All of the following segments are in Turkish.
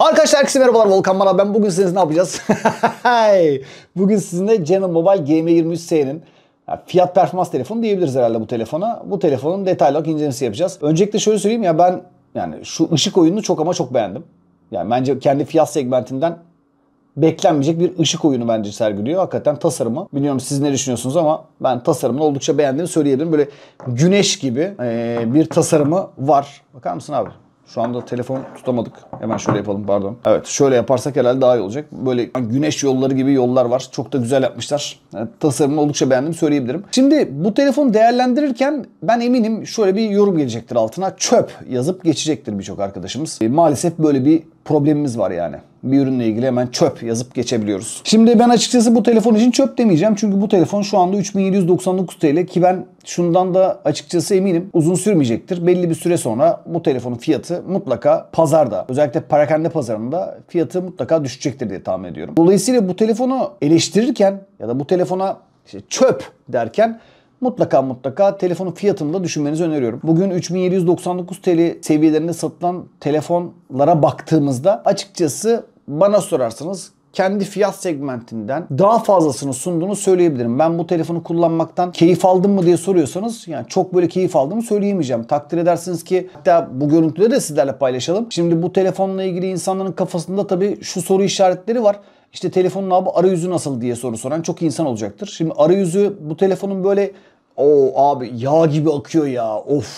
Arkadaşlar herkese merhabalar Volkan Mara ben. Bugün sizinle ne yapacağız? Bugün sizinle Canon Mobile GM23S'nin fiyat performans telefonu diyebiliriz herhalde bu telefona. Bu telefonun detaylı olarak incelemesi yapacağız. Öncelikle şöyle söyleyeyim ya ben yani şu ışık oyununu çok ama çok beğendim. Yani bence kendi fiyat segmentinden beklenmeyecek bir ışık oyunu bence sergiliyor. Hakikaten tasarımı. biliyorum. siz ne düşünüyorsunuz ama ben tasarımını oldukça beğendiğimi söyleyebilirim. Böyle güneş gibi ee, bir tasarımı var. Bakar mısın abi? Şu anda telefon tutamadık. Hemen şöyle yapalım pardon. Evet şöyle yaparsak herhalde daha iyi olacak. Böyle güneş yolları gibi yollar var. Çok da güzel yapmışlar. Yani e, tasarımını oldukça beğendim söyleyebilirim. Şimdi bu telefon değerlendirirken ben eminim şöyle bir yorum gelecektir altına. Çöp yazıp geçecektir birçok arkadaşımız. E, maalesef böyle bir problemimiz var yani. Bir ürünle ilgili hemen çöp yazıp geçebiliyoruz. Şimdi ben açıkçası bu telefon için çöp demeyeceğim. Çünkü bu telefon şu anda 3799 TL ki ben şundan da açıkçası eminim uzun sürmeyecektir. Belli bir süre sonra bu telefonun fiyatı mutlaka pazarda özellikle parakende pazarında fiyatı mutlaka düşecektir diye tahmin ediyorum. Dolayısıyla bu telefonu eleştirirken ya da bu telefona işte çöp derken mutlaka mutlaka telefonun fiyatını da düşünmenizi öneriyorum. Bugün 3799 TL seviyelerinde satılan telefonlara baktığımızda açıkçası bana sorarsanız kendi fiyat segmentinden daha fazlasını sunduğunu söyleyebilirim. Ben bu telefonu kullanmaktan keyif aldım mı diye soruyorsanız yani çok böyle keyif aldığımı söyleyemeyeceğim. Takdir edersiniz ki hatta bu görüntüleri de sizlerle paylaşalım. Şimdi bu telefonla ilgili insanların kafasında tabii şu soru işaretleri var. İşte telefonun abi arayüzü nasıl diye soru soran çok insan olacaktır. Şimdi arayüzü bu telefonun böyle o abi yağ gibi akıyor ya of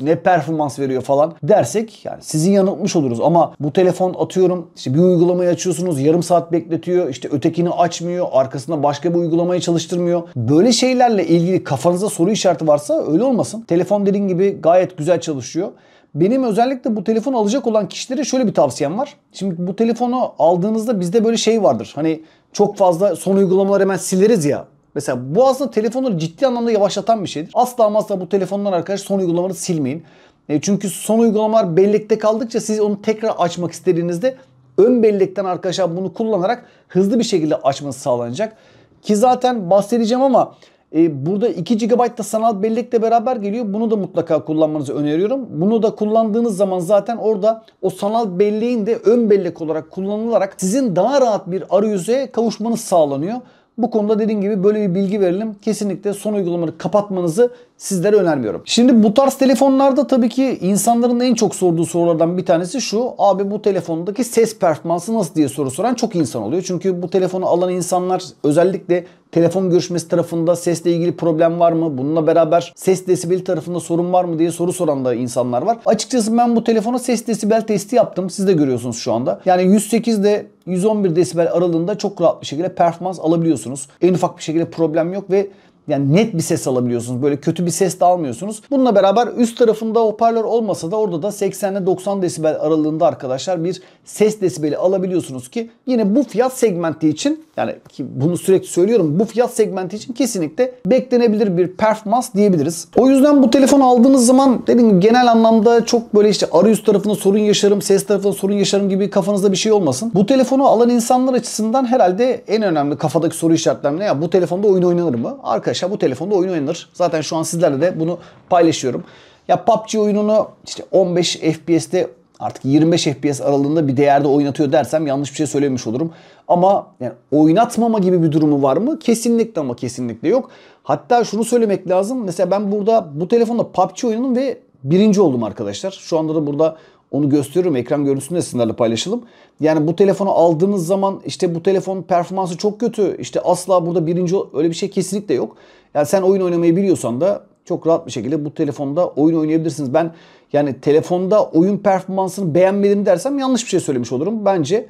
ne performans veriyor falan dersek yani sizi yanıltmış oluruz ama bu telefon atıyorum işte bir uygulamayı açıyorsunuz yarım saat bekletiyor işte ötekini açmıyor arkasında başka bir uygulamayı çalıştırmıyor. Böyle şeylerle ilgili kafanızda soru işareti varsa öyle olmasın. Telefon dediğin gibi gayet güzel çalışıyor. Benim özellikle bu telefon alacak olan kişilere şöyle bir tavsiyem var. Şimdi bu telefonu aldığınızda bizde böyle şey vardır. Hani çok fazla son uygulamaları hemen sileriz ya. Mesela bu aslında telefonları ciddi anlamda yavaşlatan bir şeydir. Asla asla bu telefonlar arkadaş son uygulamaları silmeyin. E çünkü son uygulamalar bellekte kaldıkça siz onu tekrar açmak istediğinizde ön bellekten arkadaşlar bunu kullanarak hızlı bir şekilde açması sağlanacak. Ki zaten bahsedeceğim ama e, burada 2 GB da sanal bellekle beraber geliyor. Bunu da mutlaka kullanmanızı öneriyorum. Bunu da kullandığınız zaman zaten orada o sanal belleğin de ön bellek olarak kullanılarak sizin daha rahat bir arayüze kavuşmanız sağlanıyor. Bu konuda dediğim gibi böyle bir bilgi verelim. Kesinlikle son uygulamaları kapatmanızı sizlere önermiyorum. Şimdi bu tarz telefonlarda tabii ki insanların en çok sorduğu sorulardan bir tanesi şu. Abi bu telefondaki ses performansı nasıl diye soru soran çok insan oluyor. Çünkü bu telefonu alan insanlar özellikle telefon görüşmesi tarafında sesle ilgili problem var mı? Bununla beraber ses desibel tarafında sorun var mı diye soru soran da insanlar var. Açıkçası ben bu telefona ses desibel testi yaptım. Siz de görüyorsunuz şu anda. Yani 108 ile 111 desibel aralığında çok rahat bir şekilde performans alabiliyorsunuz. En ufak bir şekilde problem yok ve yani net bir ses alabiliyorsunuz. Böyle kötü bir ses de almıyorsunuz. Bununla beraber üst tarafında hoparlör olmasa da orada da 80 ile 90 desibel aralığında arkadaşlar bir ses desibeli alabiliyorsunuz ki yine bu fiyat segmenti için yani ki bunu sürekli söylüyorum. Bu fiyat segmenti için kesinlikle beklenebilir bir performans diyebiliriz. O yüzden bu telefon aldığınız zaman dediğim gibi genel anlamda çok böyle işte arayüz tarafında sorun yaşarım, ses tarafında sorun yaşarım gibi kafanızda bir şey olmasın. Bu telefonu alan insanlar açısından herhalde en önemli kafadaki soru işaretlerim ne ya bu telefonda oyun oynanır mı? Arkadaşlar bu telefonda oyun oynanır. Zaten şu an sizlerle de bunu paylaşıyorum. Ya PUBG oyununu işte 15 FPS'te artık 25 FPS aralığında bir değerde oynatıyor dersem yanlış bir şey söylemiş olurum. Ama yani oynatmama gibi bir durumu var mı? Kesinlikle ama kesinlikle yok. Hatta şunu söylemek lazım. Mesela ben burada bu telefonda PUBG oynadım ve birinci oldum arkadaşlar. Şu anda da burada onu gösteriyorum. Ekran görüntüsünü de sizlerle paylaşalım. Yani bu telefonu aldığınız zaman işte bu telefon performansı çok kötü. İşte asla burada birinci öyle bir şey kesinlikle yok. Yani sen oyun oynamayı biliyorsan da çok rahat bir şekilde bu telefonda oyun oynayabilirsiniz. Ben yani telefonda oyun performansını beğenmedim dersem yanlış bir şey söylemiş olurum. Bence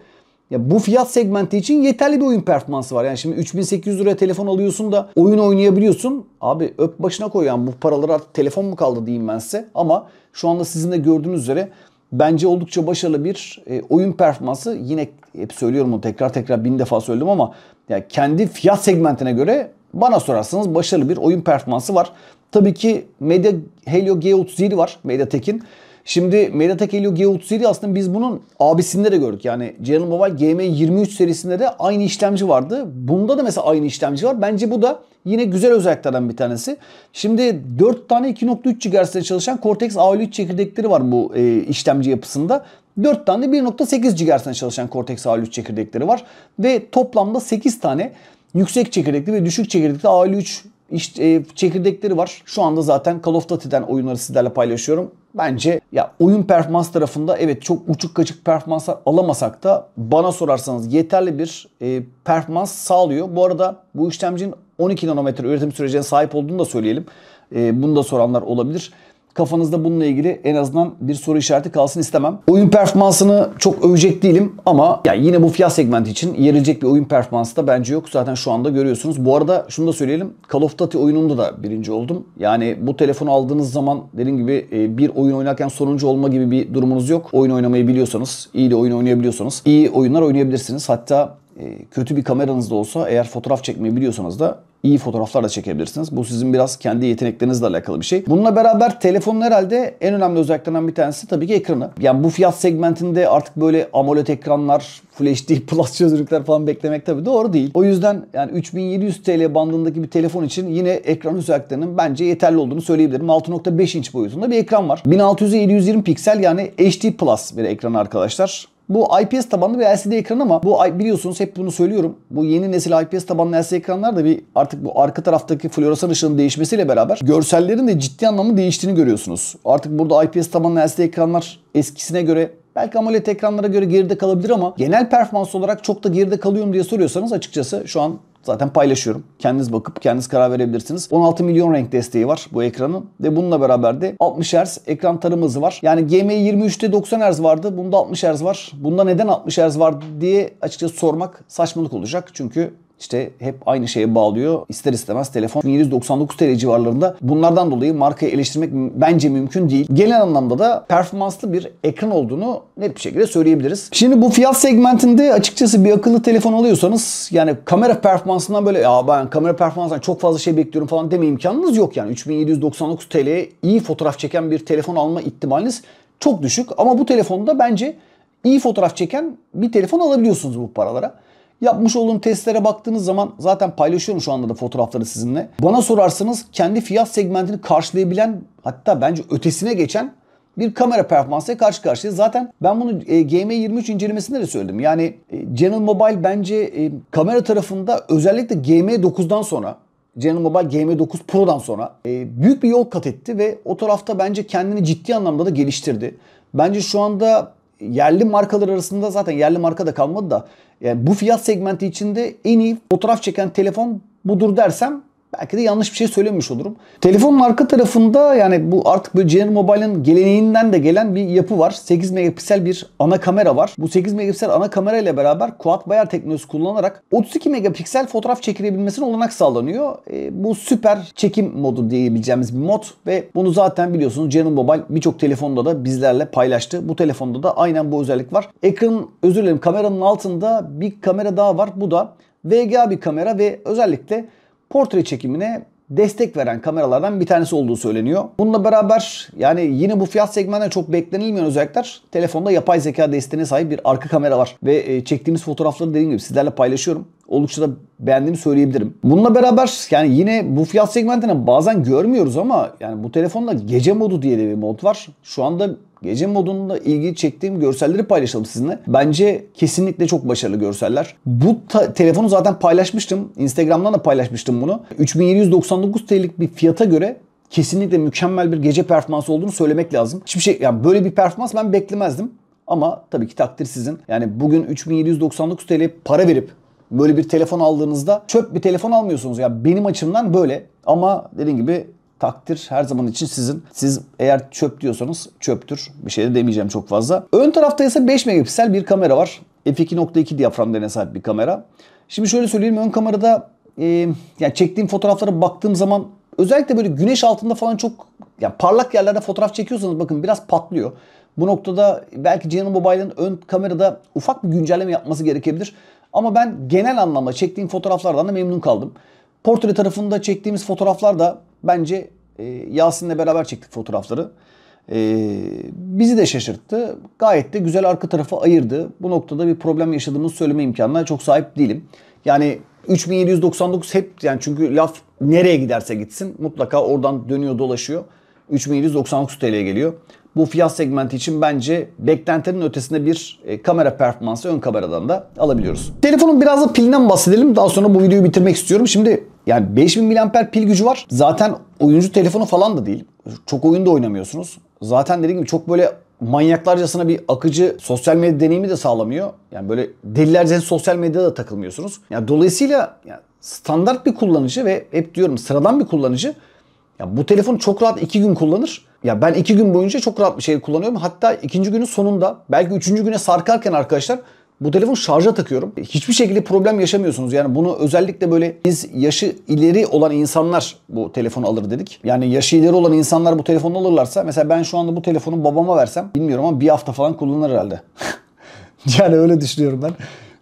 ya bu fiyat segmenti için yeterli bir oyun performansı var. Yani şimdi 3800 liraya telefon alıyorsun da oyun oynayabiliyorsun. Abi öp başına koy yani bu paralara telefon mu kaldı diyeyim ben size. Ama şu anda sizin de gördüğünüz üzere bence oldukça başarılı bir e, oyun performansı. Yine hep söylüyorum bunu tekrar tekrar bin defa söyledim ama ya kendi fiyat segmentine göre bana sorarsanız başarılı bir oyun performansı var. Tabii ki Media Helio G37 var MediaTek'in. Şimdi MediaTek Helio G37 aslında biz bunun abisinde de gördük. Yani General Mobile GM23 serisinde de aynı işlemci vardı. Bunda da mesela aynı işlemci var. Bence bu da yine güzel özelliklerden bir tanesi. Şimdi 4 tane 2.3 GHz'de çalışan Cortex A53 çekirdekleri var bu e, işlemci yapısında. 4 tane 1.8 GHz'den çalışan Cortex A53 çekirdekleri var. Ve toplamda 8 tane yüksek çekirdekli ve düşük çekirdekli A53 işte e, çekirdekleri var. Şu anda zaten Call of Duty'den oyunları sizlerle paylaşıyorum. Bence ya oyun performans tarafında evet çok uçuk kaçık performanslar alamasak da bana sorarsanız yeterli bir e, performans sağlıyor. Bu arada bu işlemcinin 12 nanometre üretim sürecine sahip olduğunu da söyleyelim. E, bunu da soranlar olabilir kafanızda bununla ilgili en azından bir soru işareti kalsın istemem. Oyun performansını çok övecek değilim ama yani yine bu fiyat segmenti için yerilecek bir oyun performansı da bence yok. Zaten şu anda görüyorsunuz. Bu arada şunu da söyleyelim. Call of Duty oyununda da birinci oldum. Yani bu telefonu aldığınız zaman dediğim gibi e, bir oyun oynarken sonuncu olma gibi bir durumunuz yok. Oyun oynamayı biliyorsanız, iyi de oyun oynayabiliyorsanız iyi oyunlar oynayabilirsiniz. Hatta e, kötü bir kameranız da olsa eğer fotoğraf çekmeyi biliyorsanız da iyi fotoğraflar da çekebilirsiniz. Bu sizin biraz kendi yeteneklerinizle alakalı bir şey. Bununla beraber telefonun herhalde en önemli özelliklerinden bir tanesi tabii ki ekranı. Yani bu fiyat segmentinde artık böyle AMOLED ekranlar, Full HD Plus çözünürlükler falan beklemek tabii doğru değil. O yüzden yani 3700 TL bandındaki bir telefon için yine ekran özelliklerinin bence yeterli olduğunu söyleyebilirim. 6.5 inç boyutunda bir ekran var. 1600'e 720 piksel yani HD Plus bir ekran arkadaşlar. Bu IPS tabanlı bir LCD ekran ama bu biliyorsunuz hep bunu söylüyorum. Bu yeni nesil IPS tabanlı LCD ekranlar da bir artık bu arka taraftaki floresan ışığın değişmesiyle beraber görsellerin de ciddi anlamda değiştiğini görüyorsunuz. Artık burada IPS tabanlı LCD ekranlar eskisine göre Belki AMOLED ekranlara göre geride kalabilir ama genel performans olarak çok da geride kalıyorum diye soruyorsanız açıkçası şu an Zaten paylaşıyorum. Kendiniz bakıp kendiniz karar verebilirsiniz. 16 milyon renk desteği var bu ekranın ve bununla beraber de 60 Hz ekran tarım hızı var. Yani GM23'te 90 Hz vardı. Bunda 60 Hz var. Bunda neden 60 Hz var diye açıkçası sormak saçmalık olacak. Çünkü işte hep aynı şeye bağlıyor. İster istemez telefon 1799 TL civarlarında. Bunlardan dolayı markayı eleştirmek bence mümkün değil. Genel anlamda da performanslı bir ekran olduğunu net bir şekilde söyleyebiliriz. Şimdi bu fiyat segmentinde açıkçası bir akıllı telefon alıyorsanız yani kamera performansından böyle ya ben kamera performansından çok fazla şey bekliyorum falan deme imkanınız yok yani. 3799 TL iyi fotoğraf çeken bir telefon alma ihtimaliniz çok düşük. Ama bu telefonda bence iyi fotoğraf çeken bir telefon alabiliyorsunuz bu paralara. Yapmış olduğum testlere baktığınız zaman zaten paylaşıyorum şu anda da fotoğrafları sizinle. Bana sorarsanız kendi fiyat segmentini karşılayabilen hatta bence ötesine geçen bir kamera performansıyla karşı karşıya. Zaten ben bunu e, GM23 incelemesinde de söyledim. Yani e, Channel Mobile bence e, kamera tarafında özellikle GM9'dan sonra Canon Mobile GM9 Pro'dan sonra e, büyük bir yol kat etti ve o tarafta bence kendini ciddi anlamda da geliştirdi. Bence şu anda yerli markalar arasında zaten yerli marka da kalmadı da yani bu fiyat segmenti içinde en iyi fotoğraf çeken telefon budur dersem Belki de yanlış bir şey söylemiş olurum. Telefon marka tarafında yani bu artık böyle General Mobile'ın geleneğinden de gelen bir yapı var. 8 megapiksel bir ana kamera var. Bu 8 megapiksel ana kamera ile beraber quad bayar teknolojisi kullanarak 32 megapiksel fotoğraf çekilebilmesine olanak sağlanıyor. E, bu süper çekim modu diyebileceğimiz bir mod ve bunu zaten biliyorsunuz General Mobile birçok telefonda da bizlerle paylaştı. Bu telefonda da aynen bu özellik var. Ekranın özür dilerim kameranın altında bir kamera daha var. Bu da VGA bir kamera ve özellikle portre çekimine destek veren kameralardan bir tanesi olduğu söyleniyor. Bununla beraber yani yine bu fiyat segmentinden çok beklenilmeyen özellikler telefonda yapay zeka desteğine sahip bir arka kamera var. Ve e, çektiğimiz fotoğrafları dediğim gibi sizlerle paylaşıyorum. Oldukça da beğendiğimi söyleyebilirim. Bununla beraber yani yine bu fiyat segmentini bazen görmüyoruz ama yani bu telefonda gece modu diye de bir mod var. Şu anda gece modunda ilgi çektiğim görselleri paylaşalım sizinle. Bence kesinlikle çok başarılı görseller. Bu telefonu zaten paylaşmıştım. Instagram'dan da paylaşmıştım bunu. 3799 TL'lik bir fiyata göre kesinlikle mükemmel bir gece performansı olduğunu söylemek lazım. Hiçbir şey yani böyle bir performans ben beklemezdim. Ama tabii ki takdir sizin. Yani bugün 3799 TL para verip böyle bir telefon aldığınızda çöp bir telefon almıyorsunuz. Ya yani benim açımdan böyle ama dediğim gibi Takdir her zaman için sizin. Siz eğer çöp diyorsanız çöptür. Bir şey de demeyeceğim çok fazla. Ön tarafta ise 5 megapiksel bir kamera var. f2.2 diyafram değerine sahip bir kamera. Şimdi şöyle söyleyeyim ön kamerada e, yani çektiğim fotoğraflara baktığım zaman özellikle böyle güneş altında falan çok yani parlak yerlerde fotoğraf çekiyorsanız bakın biraz patlıyor. Bu noktada belki Canon Mobile'ın ön kamerada ufak bir güncelleme yapması gerekebilir. Ama ben genel anlamda çektiğim fotoğraflardan da memnun kaldım. Portre tarafında çektiğimiz fotoğraflar da bence e, Yasin'le beraber çektik fotoğrafları. E, bizi de şaşırttı. Gayet de güzel arka tarafı ayırdı. Bu noktada bir problem yaşadığımızı söyleme imkanına çok sahip değilim. Yani 3799 hep yani çünkü laf nereye giderse gitsin mutlaka oradan dönüyor dolaşıyor. 3799 TL'ye geliyor. Bu fiyat segmenti için bence beklentinin ötesinde bir e, kamera performansı ön kameradan da alabiliyoruz. Telefonun biraz da pilinden bahsedelim. Daha sonra bu videoyu bitirmek istiyorum. Şimdi yani 5000 mAh pil gücü var. Zaten oyuncu telefonu falan da değil. Çok oyunda oynamıyorsunuz. Zaten dediğim gibi çok böyle manyaklarcasına bir akıcı sosyal medya deneyimi de sağlamıyor. Yani böyle delilerce sosyal medyada da takılmıyorsunuz. Yani dolayısıyla yani standart bir kullanıcı ve hep diyorum sıradan bir kullanıcı ya bu telefon çok rahat iki gün kullanır. Ya ben iki gün boyunca çok rahat bir şey kullanıyorum. Hatta ikinci günün sonunda belki üçüncü güne sarkarken arkadaşlar bu telefon şarja takıyorum. Hiçbir şekilde problem yaşamıyorsunuz. Yani bunu özellikle böyle biz yaşı ileri olan insanlar bu telefonu alır dedik. Yani yaşı ileri olan insanlar bu telefonu alırlarsa mesela ben şu anda bu telefonu babama versem bilmiyorum ama bir hafta falan kullanır herhalde. yani öyle düşünüyorum ben.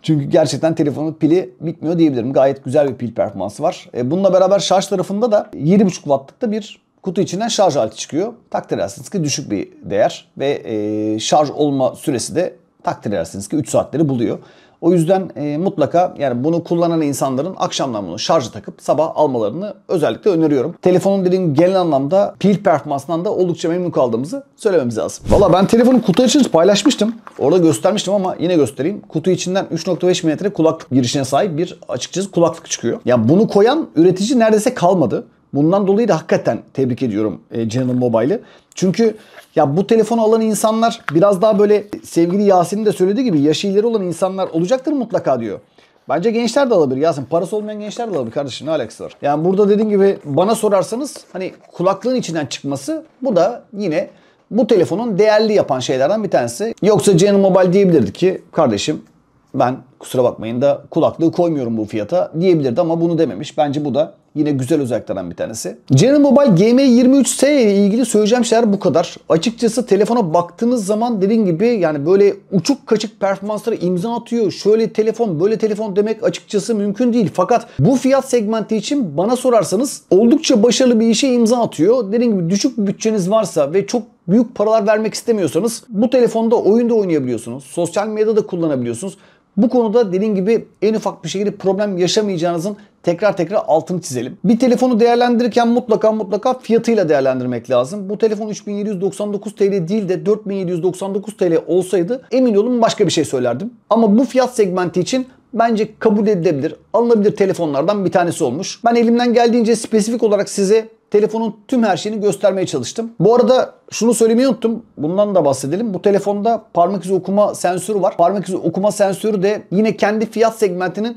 Çünkü gerçekten telefonun pili bitmiyor diyebilirim. Gayet güzel bir pil performansı var. E, bununla beraber şarj tarafında da 7.5 wattlıkta bir kutu içinden şarj aleti çıkıyor. Takdir edersiniz ki düşük bir değer ve e, şarj olma süresi de takdir edersiniz ki 3 saatleri buluyor. O yüzden e, mutlaka yani bunu kullanan insanların akşamdan bunu şarja takıp sabah almalarını özellikle öneriyorum. Telefonun dediğim genel anlamda pil performansından da oldukça memnun kaldığımızı söylememiz lazım. Valla ben telefonu kutu açınca paylaşmıştım. Orada göstermiştim ama yine göstereyim. Kutu içinden 3.5 mm kulaklık girişine sahip bir açıkçası kulaklık çıkıyor. Yani bunu koyan üretici neredeyse kalmadı. Bundan dolayı da hakikaten tebrik ediyorum e, General Mobile'ı. Çünkü ya bu telefonu alan insanlar biraz daha böyle sevgili Yasin'in de söylediği gibi yaşı ileri olan insanlar olacaktır mutlaka diyor. Bence gençler de alabilir Yasin. Parası olmayan gençler de alabilir kardeşim ne alakası var. Yani burada dediğim gibi bana sorarsanız hani kulaklığın içinden çıkması bu da yine bu telefonun değerli yapan şeylerden bir tanesi. Yoksa General Mobile diyebilirdi ki kardeşim ben kusura bakmayın da kulaklığı koymuyorum bu fiyata diyebilirdi ama bunu dememiş. Bence bu da Yine güzel özelliklerden bir tanesi. General Mobile GM23S ile ilgili söyleyeceğim şeyler bu kadar. Açıkçası telefona baktığınız zaman dediğim gibi yani böyle uçuk kaçık performansları imza atıyor. Şöyle telefon böyle telefon demek açıkçası mümkün değil. Fakat bu fiyat segmenti için bana sorarsanız oldukça başarılı bir işe imza atıyor. Dediğim gibi düşük bir bütçeniz varsa ve çok büyük paralar vermek istemiyorsanız bu telefonda oyunda oynayabiliyorsunuz. Sosyal medyada kullanabiliyorsunuz. Bu konuda dediğim gibi en ufak bir şekilde problem yaşamayacağınızın tekrar tekrar altını çizelim. Bir telefonu değerlendirirken mutlaka mutlaka fiyatıyla değerlendirmek lazım. Bu telefon 3799 TL değil de 4799 TL olsaydı emin olun başka bir şey söylerdim. Ama bu fiyat segmenti için bence kabul edilebilir, alınabilir telefonlardan bir tanesi olmuş. Ben elimden geldiğince spesifik olarak size telefonun tüm her şeyini göstermeye çalıştım. Bu arada şunu söylemeyi unuttum. Bundan da bahsedelim. Bu telefonda parmak izi okuma sensörü var. Parmak izi okuma sensörü de yine kendi fiyat segmentinin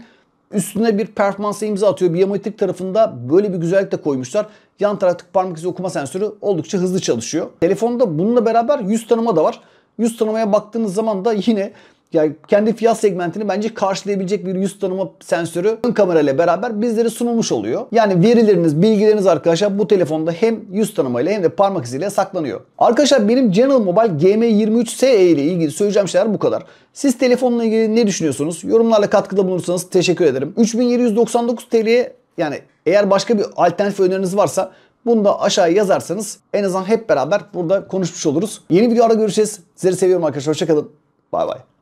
üstüne bir performansa imza atıyor. Biyometrik tarafında böyle bir güzellik de koymuşlar. Yan taraftaki parmak izi okuma sensörü oldukça hızlı çalışıyor. Telefonda bununla beraber yüz tanıma da var. Yüz tanımaya baktığınız zaman da yine yani kendi fiyat segmentini bence karşılayabilecek bir yüz tanıma sensörü ön kamerayla beraber bizlere sunulmuş oluyor. Yani verileriniz, bilgileriniz arkadaşlar bu telefonda hem yüz tanımayla hem de parmak iziyle saklanıyor. Arkadaşlar benim General Mobile GM23SE ile ilgili söyleyeceğim şeyler bu kadar. Siz telefonla ilgili ne düşünüyorsunuz? Yorumlarla katkıda bulunursanız teşekkür ederim. 3799 TL'ye yani eğer başka bir alternatif öneriniz varsa bunu da aşağıya yazarsanız en azından hep beraber burada konuşmuş oluruz. Yeni videolarda görüşeceğiz. Sizleri seviyorum arkadaşlar. Hoşçakalın. Bay bay.